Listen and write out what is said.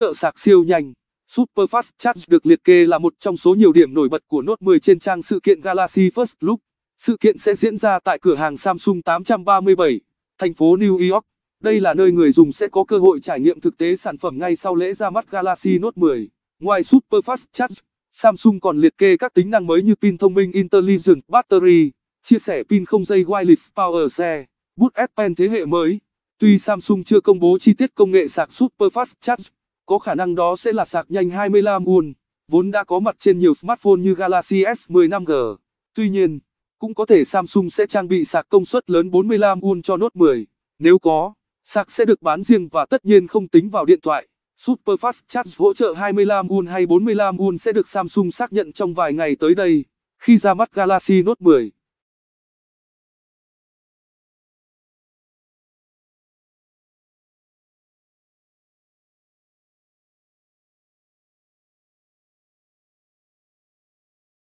trợ sạc siêu nhanh. Super Fast Charge được liệt kê là một trong số nhiều điểm nổi bật của Note 10 trên trang sự kiện Galaxy First Look. Sự kiện sẽ diễn ra tại cửa hàng Samsung 837, thành phố New York. Đây là nơi người dùng sẽ có cơ hội trải nghiệm thực tế sản phẩm ngay sau lễ ra mắt Galaxy Note 10. Ngoài Super Fast Charge, Samsung còn liệt kê các tính năng mới như pin thông minh Intelligent Battery, chia sẻ pin không dây wireless power share, bút S Pen thế hệ mới. Tuy Samsung chưa công bố chi tiết công nghệ sạc Super Fast Charge, có khả năng đó sẽ là sạc nhanh 25 w vốn đã có mặt trên nhiều smartphone như Galaxy S10 5G. Tuy nhiên, cũng có thể Samsung sẽ trang bị sạc công suất lớn 45 w cho Note 10. Nếu có, sạc sẽ được bán riêng và tất nhiên không tính vào điện thoại. Superfast Charge hỗ trợ 25 w hay 45 w sẽ được Samsung xác nhận trong vài ngày tới đây. Khi ra mắt Galaxy Note 10,